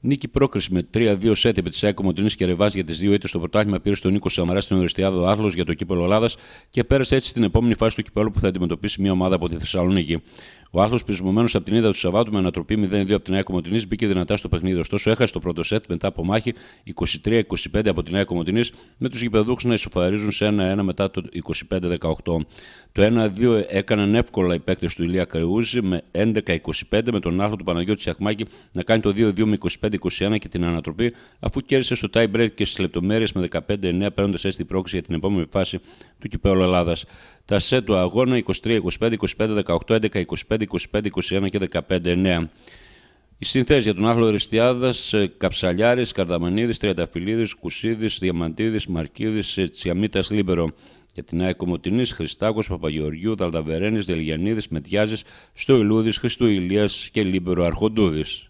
Νίκη πρόκριση με 3-2 σετ επί της ΑΕΚΟ Μοντινή και Ρεβά για τις δύο ήττες στο πρωτάθλημα πήρε στον Νίκο Σαμαρά στην Οριστιάδο Άθλος για το κύπελο Ελλάδα και πέρασε έτσι στην επόμενη φάση του κυπέλου που θα αντιμετωπίσει μια ομάδα από τη Θεσσαλονίκη. Ο Άθλος, πεισμωμένος από την είδα του Σαββάτου με ανατροπή 0-2 από την ΑΕΚΟ Μοντινή, μπήκε δυνατά στο παιχνίδι. Ωστόσο, έχασε το πρώτο σετ μετά από μάχη 23-25 από την ΑΕΚΟ Μοντινή με τους γηπεδούχους να ισοφαρίζουν σε 1-1 μετά το 25-18. Το 1-2 έκαναν εύκολα οι παίκτες του Ηλία Κρεούζη με 11-25 με τον Άθλο του Παναγιώτη Σιακμάκη να κάνει το 2-2 με 25 25 21 και την ανατροπή, αφού κέρδισε στο tie break και στις λεπτομέρειες με 15-9, παίρνοντας έτσι την πρόκληση για την επόμενη φάση του κυπέλου Ελλάδας. Τα σετ του αγώνα 23-25, 25-18, 11-25, 25-21 και 15-9. Οι συνθέσεις για τον Άγλο Εριστιάδας, ε, Καψαλιάρης, Καρδαμανίδης, Τριανταφυλλίδης, Κουσίδης, Διαμαντίδης, Μαρκίδης, ε, Τσιαμίτας Λίμπερο. Για την ΑΕΚ Χριστάκος, Παπαγεωργιού, Δαλταβερένη, Δελγιανίδης, Μετιάζης, Στοηλούδης, Χριστού και Λίμπερο Αρχοντούδης.